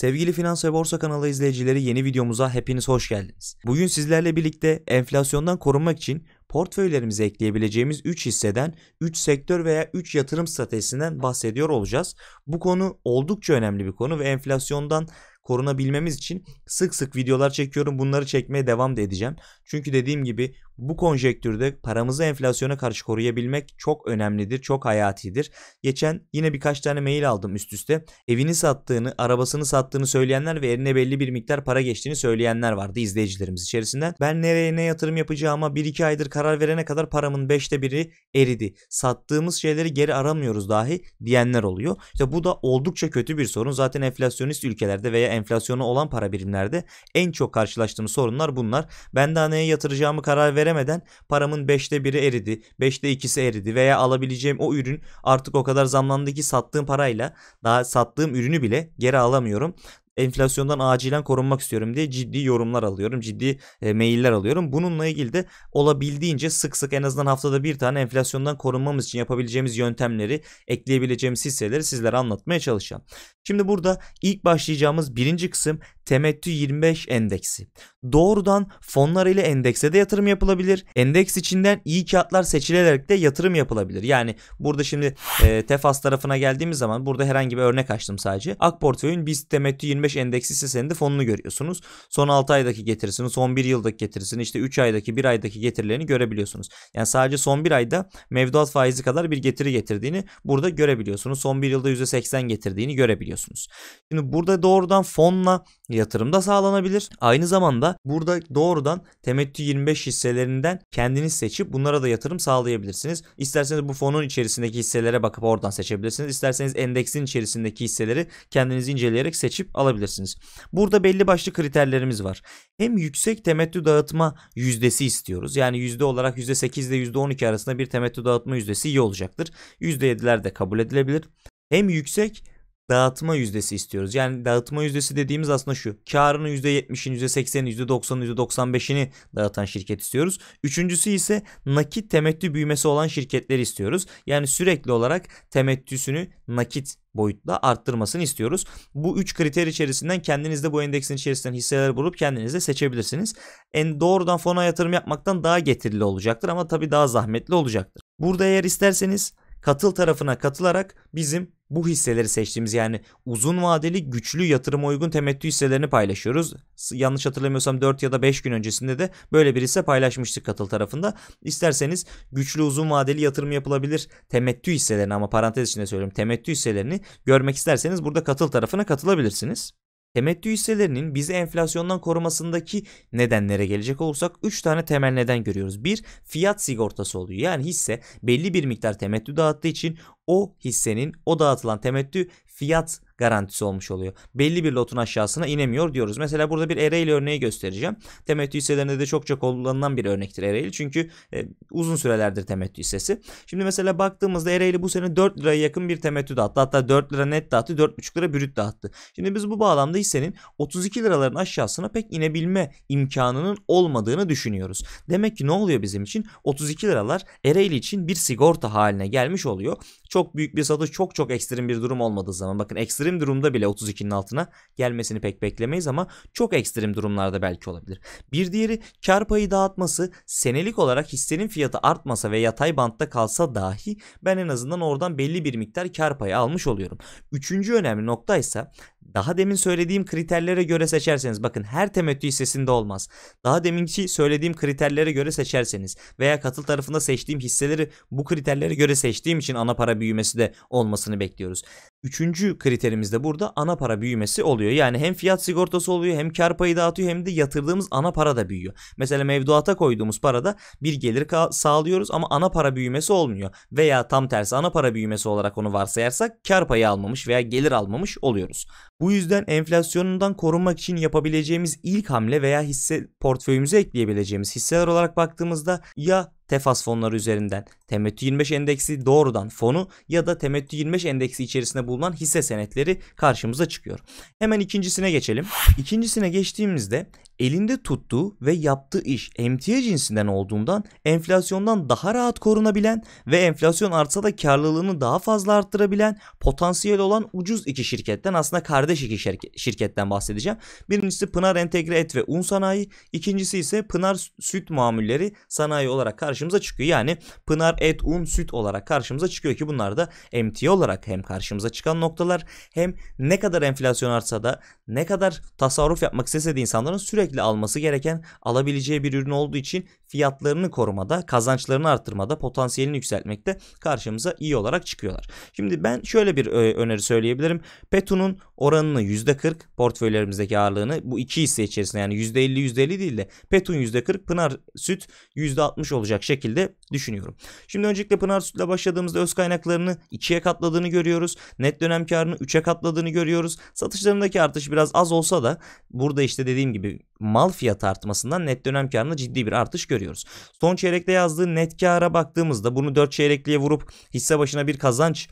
Sevgili Finans ve Borsa kanalı izleyicileri yeni videomuza hepiniz hoş geldiniz. Bugün sizlerle birlikte enflasyondan korunmak için portföylerimize ekleyebileceğimiz 3 hisseden, 3 sektör veya 3 yatırım stratejisinden bahsediyor olacağız. Bu konu oldukça önemli bir konu ve enflasyondan korunabilmemiz için sık sık videolar çekiyorum. Bunları çekmeye devam da edeceğim. Çünkü dediğim gibi bu konjektürde paramızı enflasyona karşı koruyabilmek çok önemlidir, çok hayatidir. Geçen yine birkaç tane mail aldım üst üste. Evini sattığını, arabasını sattığını söyleyenler ve eline belli bir miktar para geçtiğini söyleyenler vardı izleyicilerimiz içerisinden. Ben nereye ne yatırım yapacağıma 1-2 aydır karar verene kadar paramın 5'te biri eridi. Sattığımız şeyleri geri aramıyoruz dahi diyenler oluyor. İşte bu da oldukça kötü bir sorun. Zaten enflasyonist ülkelerde veya enflasyonu olan para birimlerde en çok karşılaştığımız sorunlar bunlar. Ben daha neye yatıracağımı karar veren veremeden paramın 5'te 1'i eridi, 5'te 2'si eridi veya alabileceğim o ürün artık o kadar zamlandı ki sattığım parayla daha sattığım ürünü bile geri alamıyorum enflasyondan acilen korunmak istiyorum diye ciddi yorumlar alıyorum. Ciddi e, mailler alıyorum. Bununla ilgili de olabildiğince sık sık en azından haftada bir tane enflasyondan korunmamız için yapabileceğimiz yöntemleri, ekleyebileceğimiz hisseleri sizlere anlatmaya çalışacağım. Şimdi burada ilk başlayacağımız birinci kısım temettü 25 endeksi. Doğrudan fonlar ile endekse de yatırım yapılabilir. Endeks içinden iyi kağıtlar seçilerek de yatırım yapılabilir. Yani burada şimdi e, TEFAS tarafına geldiğimiz zaman burada herhangi bir örnek açtım sadece. Ak portföyün biz temettü 25 endeksi hisse de fonunu görüyorsunuz. Son 6 aydaki getirisini, son 1 yıldaki getirisini, işte 3 aydaki, 1 aydaki getirilerini görebiliyorsunuz. Yani sadece son 1 ayda mevduat faizi kadar bir getiri getirdiğini burada görebiliyorsunuz. Son 1 yılda %80 getirdiğini görebiliyorsunuz. Şimdi burada doğrudan fonla e, yatırım da sağlanabilir. Aynı zamanda burada doğrudan temettü 25 hisselerinden kendiniz seçip bunlara da yatırım sağlayabilirsiniz. İsterseniz bu fonun içerisindeki hisselere bakıp oradan seçebilirsiniz. İsterseniz endeksin içerisindeki hisseleri kendiniz inceleyerek seçip alabilirsiniz. Burada belli başlı kriterlerimiz var. Hem yüksek temettü dağıtma yüzdesi istiyoruz. Yani yüzde olarak %8 ile %12 arasında bir temettü dağıtma yüzdesi iyi olacaktır. %7'ler de kabul edilebilir. Hem yüksek dağıtma yüzdesi istiyoruz. Yani dağıtma yüzdesi dediğimiz aslında şu. Karını %70'ini, %80'ini, %90'ını, %95'ini dağıtan şirket istiyoruz. Üçüncüsü ise nakit temettü büyümesi olan şirketleri istiyoruz. Yani sürekli olarak temettüsünü nakit boyutla arttırmasını istiyoruz. Bu üç kriter içerisinden kendiniz de bu endeksin içerisinden hisseler bulup kendiniz de seçebilirsiniz. En doğrudan fona yatırım yapmaktan daha getirili olacaktır ama tabii daha zahmetli olacaktır. Burada eğer isterseniz katıl tarafına katılarak bizim bu hisseleri seçtiğimiz yani uzun vadeli güçlü yatırım uygun temettü hisselerini paylaşıyoruz. Yanlış hatırlamıyorsam 4 ya da 5 gün öncesinde de böyle bir hisse paylaşmıştık katıl tarafında. İsterseniz güçlü uzun vadeli yatırım yapılabilir temettü hisselerini ama parantez içinde söylüyorum temettü hisselerini görmek isterseniz burada katıl tarafına katılabilirsiniz. Temettü hisselerinin bizi enflasyondan korumasındaki nedenlere gelecek olursak 3 tane temel neden görüyoruz. Bir Fiyat sigortası oluyor. Yani hisse belli bir miktar temettü dağıttığı için o hissenin o dağıtılan temettü fiyat garantisi olmuş oluyor. Belli bir lotun aşağısına inemiyor diyoruz. Mesela burada bir Ereğli örneği göstereceğim. Temettü hisselerinde de çok kullanılan bir örnektir Ereğli. Çünkü e, uzun sürelerdir temettü hissesi. Şimdi mesela baktığımızda Ereğli bu sene 4 liraya yakın bir temettü dağıttı. Hatta 4 lira net dağıttı, 4,5 lira brüt dağıttı. Şimdi biz bu bağlamda hissenin 32 liraların aşağısına pek inebilme imkanının olmadığını düşünüyoruz. Demek ki ne oluyor bizim için? 32 liralar Ereğli için bir sigorta haline gelmiş oluyor. Çok çok büyük bir satış çok çok ekstrem bir durum olmadığı zaman bakın ekstrem durumda bile 32'nin altına gelmesini pek beklemeyiz ama çok ekstrem durumlarda belki olabilir. Bir diğeri kar payı dağıtması senelik olarak hissenin fiyatı artmasa ve yatay bantta kalsa dahi ben en azından oradan belli bir miktar kar payı almış oluyorum. Üçüncü önemli nokta ise daha demin söylediğim kriterlere göre seçerseniz bakın her temettü hissesinde olmaz. Daha deminki söylediğim kriterlere göre seçerseniz veya katıl tarafında seçtiğim hisseleri bu kriterlere göre seçtiğim için ana para büyümesi de olmasını bekliyoruz. Üçüncü kriterimiz de burada ana para büyümesi oluyor. Yani hem fiyat sigortası oluyor hem kar payı dağıtıyor hem de yatırdığımız ana para da büyüyor. Mesela mevduata koyduğumuz parada bir gelir sağlıyoruz ama ana para büyümesi olmuyor. Veya tam tersi ana para büyümesi olarak onu varsayarsak kar payı almamış veya gelir almamış oluyoruz. Bu yüzden enflasyonundan korunmak için yapabileceğimiz ilk hamle veya hisse portföyümüze ekleyebileceğimiz hisseler olarak baktığımızda ya TEFAS fonları üzerinden temettü 25 endeksi doğrudan fonu ya da temettü 25 endeksi içerisinde bulunan hisse senetleri karşımıza çıkıyor. Hemen ikincisine geçelim. İkincisine geçtiğimizde elinde tuttuğu ve yaptığı iş emtia cinsinden olduğundan enflasyondan daha rahat korunabilen ve enflasyon artsa da karlılığını daha fazla arttırabilen potansiyel olan ucuz iki şirketten aslında kardeş iki şirketten bahsedeceğim. Birincisi Pınar Entegre Et ve Un Sanayi, ikincisi ise Pınar Süt Mamulleri Sanayi olarak karşımıza çıkıyor. Yani Pınar Et, Un, Süt olarak karşımıza çıkıyor ki bunlar da emtia olarak hem karşımıza çıkan noktalar hem ne kadar enflasyon artsa da ne kadar tasarruf yapmak istese de insanların sürekli sürekli alması gereken alabileceği bir ürün olduğu için fiyatlarını korumada, kazançlarını artırmada, potansiyelini yükseltmekte karşımıza iyi olarak çıkıyorlar. Şimdi ben şöyle bir e, öneri söyleyebilirim. Petu'nun oranını %40 portföylerimizdeki ağırlığını bu iki hisse içerisinde yani %50 %50 değil de Petun %40 Pınar Süt %60 olacak şekilde düşünüyorum. Şimdi öncelikle Pınar Süt'le başladığımızda öz kaynaklarını ikiye katladığını görüyoruz. Net dönem karını üçe katladığını görüyoruz. Satışlarındaki artış biraz az olsa da burada işte dediğim gibi mal fiyatı artmasından net dönem karında ciddi bir artış görüyoruz. Son çeyrekte yazdığı net kara baktığımızda bunu 4 çeyrekliğe vurup hisse başına bir kazanç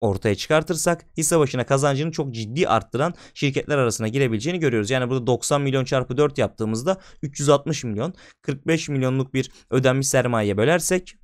ortaya çıkartırsak hisse başına kazancını çok ciddi arttıran şirketler arasına girebileceğini görüyoruz. Yani burada 90 milyon çarpı 4 yaptığımızda 360 milyon 45 milyonluk bir ödenmiş sermaye bölersek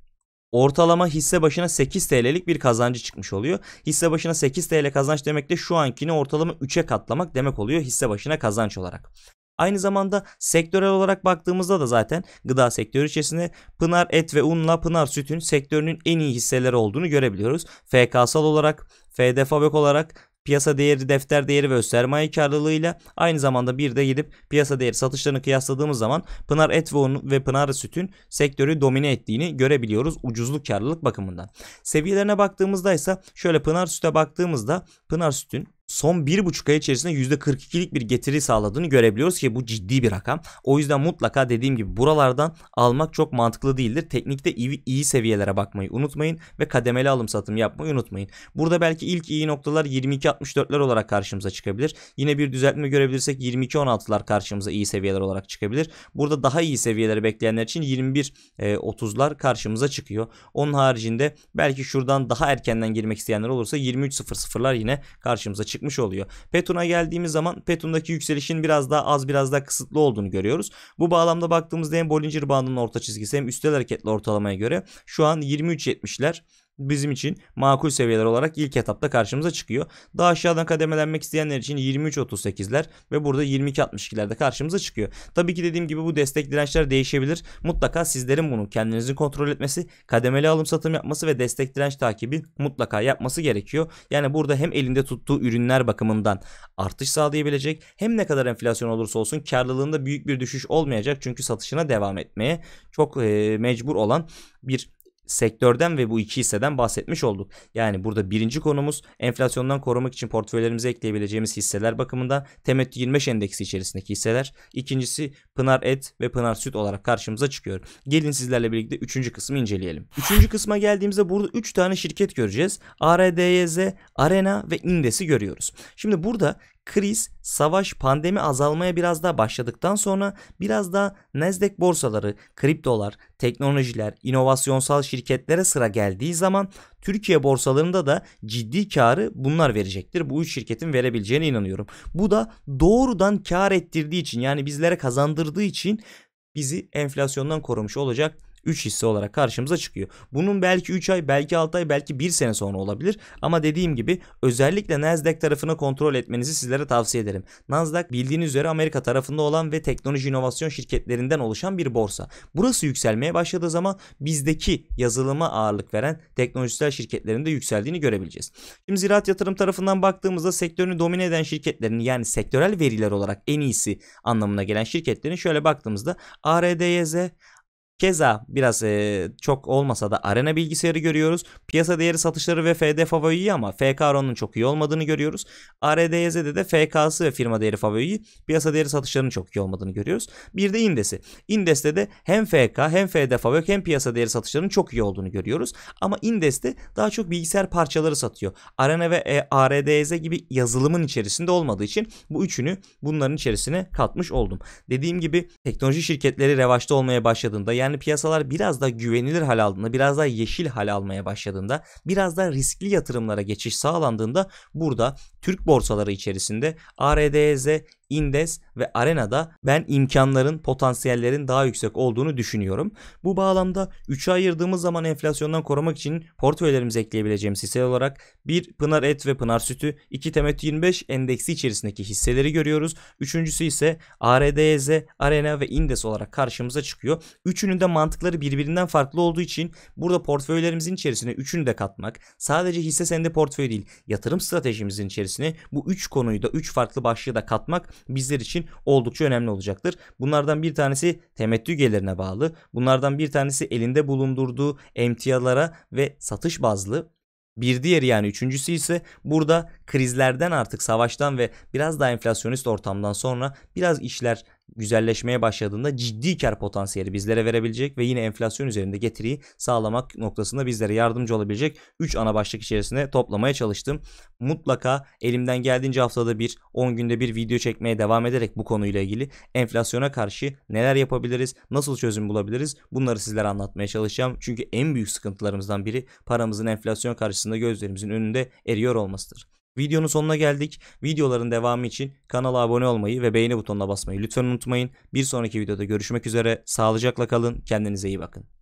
ortalama hisse başına 8 TL'lik bir kazancı çıkmış oluyor. Hisse başına 8 TL kazanç demek de şu ankini ortalama 3'e katlamak demek oluyor hisse başına kazanç olarak. Aynı zamanda sektörel olarak baktığımızda da zaten gıda sektörü içerisinde Pınar Et ve Unla Pınar Süt'ün sektörünün en iyi hisseleri olduğunu görebiliyoruz. FK'sal olarak, FDFABÖK olarak piyasa değeri, defter değeri ve sermaye karlılığıyla aynı zamanda bir de gidip piyasa değeri satışlarını kıyasladığımız zaman Pınar Et ve Pınar Süt'ün sektörü domine ettiğini görebiliyoruz ucuzluk karlılık bakımından. Seviyelerine baktığımızda ise şöyle Pınar Süt'e baktığımızda Pınar Süt'ün son bir buçuk ay içerisinde %42'lik bir getiri sağladığını görebiliyoruz ki bu ciddi bir rakam. O yüzden mutlaka dediğim gibi buralardan almak çok mantıklı değildir. Teknikte iyi, iyi seviyelere bakmayı unutmayın ve kademeli alım satım yapmayı unutmayın. Burada belki ilk iyi noktalar 22.64'ler olarak karşımıza çıkabilir. Yine bir düzeltme görebilirsek 22.16'lar karşımıza iyi seviyeler olarak çıkabilir. Burada daha iyi seviyeleri bekleyenler için 21.30'lar e, karşımıza çıkıyor. Onun haricinde belki şuradan daha erkenden girmek isteyenler olursa 23.00'lar yine karşımıza çıkıyor çıkmış oluyor. Petun'a geldiğimiz zaman Petun'daki yükselişin biraz daha az biraz daha kısıtlı olduğunu görüyoruz. Bu bağlamda baktığımızda hem Bollinger bandının orta çizgisi hem üstel hareketli ortalamaya göre şu an 23.70'ler bizim için makul seviyeler olarak ilk etapta karşımıza çıkıyor. Daha aşağıdan kademelenmek isteyenler için 23.38'ler ve burada 22.62'lerde karşımıza çıkıyor. Tabii ki dediğim gibi bu destek dirençler değişebilir. Mutlaka sizlerin bunu kendinizin kontrol etmesi, kademeli alım satım yapması ve destek direnç takibi mutlaka yapması gerekiyor. Yani burada hem elinde tuttuğu ürünler bakımından artış sağlayabilecek hem ne kadar enflasyon olursa olsun karlılığında büyük bir düşüş olmayacak. Çünkü satışına devam etmeye çok e, mecbur olan bir sektörden ve bu iki hisseden bahsetmiş olduk. Yani burada birinci konumuz enflasyondan korumak için portföylerimize ekleyebileceğimiz hisseler bakımından temettü 25 endeksi içerisindeki hisseler. İkincisi Pınar Et ve Pınar Süt olarak karşımıza çıkıyor. Gelin sizlerle birlikte üçüncü kısmı inceleyelim. Üçüncü kısma geldiğimizde burada üç tane şirket göreceğiz. ARDYZ, Arena ve Indes'i görüyoruz. Şimdi burada kriz, savaş, pandemi azalmaya biraz daha başladıktan sonra biraz daha Nasdaq borsaları, kriptolar, teknolojiler, inovasyonsal şirketlere sıra geldiği zaman Türkiye borsalarında da ciddi karı bunlar verecektir. Bu üç şirketin verebileceğine inanıyorum. Bu da doğrudan kar ettirdiği için yani bizlere kazandırdığı için bizi enflasyondan korumuş olacak. 3 hisse olarak karşımıza çıkıyor. Bunun belki 3 ay, belki 6 ay, belki 1 sene sonra olabilir. Ama dediğim gibi özellikle Nasdaq tarafını kontrol etmenizi sizlere tavsiye ederim. Nasdaq bildiğiniz üzere Amerika tarafında olan ve teknoloji inovasyon şirketlerinden oluşan bir borsa. Burası yükselmeye başladığı zaman bizdeki yazılıma ağırlık veren teknolojisel şirketlerin de yükseldiğini görebileceğiz. Şimdi ziraat yatırım tarafından baktığımızda sektörünü domine eden şirketlerin yani sektörel veriler olarak en iyisi anlamına gelen şirketlerin şöyle baktığımızda ARDYZ, Keza biraz e, çok olmasa da arena bilgisayarı görüyoruz. Piyasa değeri satışları ve FD favori iyi ama FK ROM'un çok iyi olmadığını görüyoruz. ARDYZ'de de FK'sı ve firma değeri favori iyi. Piyasa değeri satışlarının çok iyi olmadığını görüyoruz. Bir de indesi. Indeste de hem FK hem FD favori hem piyasa değeri satışlarının çok iyi olduğunu görüyoruz. Ama indeste daha çok bilgisayar parçaları satıyor. Arena ve e, ARDYZ gibi yazılımın içerisinde olmadığı için bu üçünü bunların içerisine katmış oldum. Dediğim gibi teknoloji şirketleri revaçta olmaya başladığında yani yani piyasalar biraz daha güvenilir hal aldığında, biraz daha yeşil hal almaya başladığında, biraz daha riskli yatırımlara geçiş sağlandığında burada Türk borsaları içerisinde ARDZ Indes ve Arena'da ben imkanların, potansiyellerin daha yüksek olduğunu düşünüyorum. Bu bağlamda 3'e ayırdığımız zaman enflasyondan korumak için portföylerimize ekleyebileceğimiz hisse olarak bir Pınar Et ve Pınar Sütü, 2 Temet 25 endeksi içerisindeki hisseleri görüyoruz. Üçüncüsü ise ARDZ, Arena ve Indes olarak karşımıza çıkıyor. Üçünün de mantıkları birbirinden farklı olduğu için burada portföylerimizin içerisine üçünü de katmak sadece hisse senedi portföyü değil yatırım stratejimizin içerisine bu üç konuyu da üç farklı başlığı da katmak bizler için oldukça önemli olacaktır. Bunlardan bir tanesi temettü gelirine bağlı. Bunlardan bir tanesi elinde bulundurduğu emtialara ve satış bazlı bir diğeri yani üçüncüsü ise burada krizlerden artık savaştan ve biraz daha enflasyonist ortamdan sonra biraz işler güzelleşmeye başladığında ciddi kar potansiyeli bizlere verebilecek ve yine enflasyon üzerinde getiriyi sağlamak noktasında bizlere yardımcı olabilecek 3 ana başlık içerisinde toplamaya çalıştım. Mutlaka elimden geldiğince haftada bir 10 günde bir video çekmeye devam ederek bu konuyla ilgili enflasyona karşı neler yapabiliriz, nasıl çözüm bulabiliriz bunları sizlere anlatmaya çalışacağım. Çünkü en büyük sıkıntılarımızdan biri paramızın enflasyon karşısında gözlerimizin önünde eriyor olmasıdır. Videonun sonuna geldik. Videoların devamı için kanala abone olmayı ve beğeni butonuna basmayı lütfen unutmayın. Bir sonraki videoda görüşmek üzere. Sağlıcakla kalın. Kendinize iyi bakın.